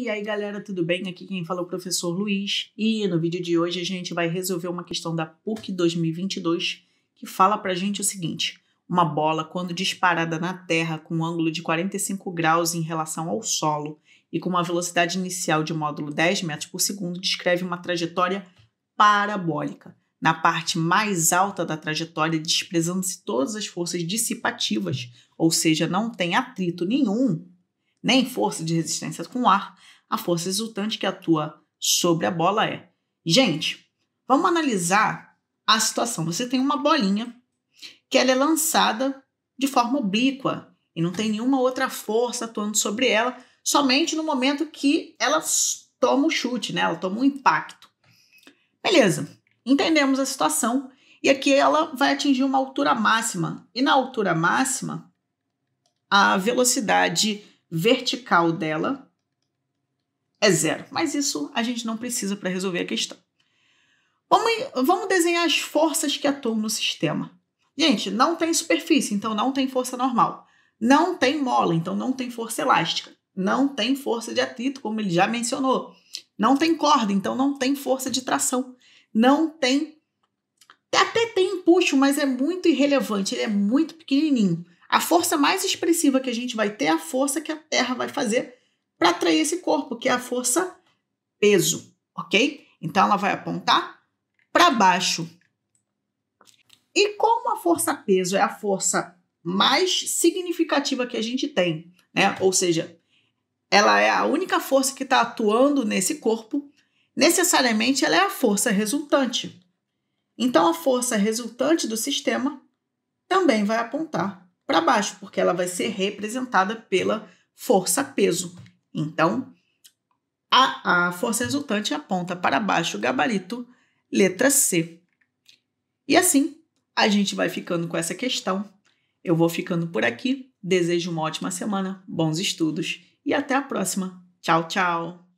E aí galera, tudo bem? Aqui quem fala é o professor Luiz e no vídeo de hoje a gente vai resolver uma questão da PUC 2022 que fala pra gente o seguinte: uma bola, quando disparada na Terra com um ângulo de 45 graus em relação ao solo e com uma velocidade inicial de módulo 10 metros por segundo, descreve uma trajetória parabólica. Na parte mais alta da trajetória, desprezando-se todas as forças dissipativas, ou seja, não tem atrito nenhum nem força de resistência com ar, a força resultante que atua sobre a bola é. Gente, vamos analisar a situação. Você tem uma bolinha que ela é lançada de forma oblíqua e não tem nenhuma outra força atuando sobre ela, somente no momento que ela toma o um chute, né? Ela toma um impacto. Beleza, entendemos a situação e aqui ela vai atingir uma altura máxima. E na altura máxima, a velocidade vertical dela é zero. Mas isso a gente não precisa para resolver a questão. Vamos, vamos desenhar as forças que atuam no sistema. Gente, não tem superfície, então não tem força normal. Não tem mola, então não tem força elástica. Não tem força de atrito, como ele já mencionou. Não tem corda, então não tem força de tração. Não tem. Até tem empuxo, mas é muito irrelevante, ele é muito pequenininho. A força mais expressiva que a gente vai ter é a força que a Terra vai fazer para atrair esse corpo, que é a força peso, ok? Então ela vai apontar para baixo. E como a força peso é a força mais significativa que a gente tem, né? Ou seja, ela é a única força que está atuando nesse corpo, necessariamente ela é a força resultante. Então, a força resultante do sistema também vai apontar para baixo, porque ela vai ser representada pela força-peso. Então, a, a força resultante aponta para baixo o gabarito letra C. E assim, a gente vai ficando com essa questão. Eu vou ficando por aqui. Desejo uma ótima semana, bons estudos e até a próxima. Tchau, tchau!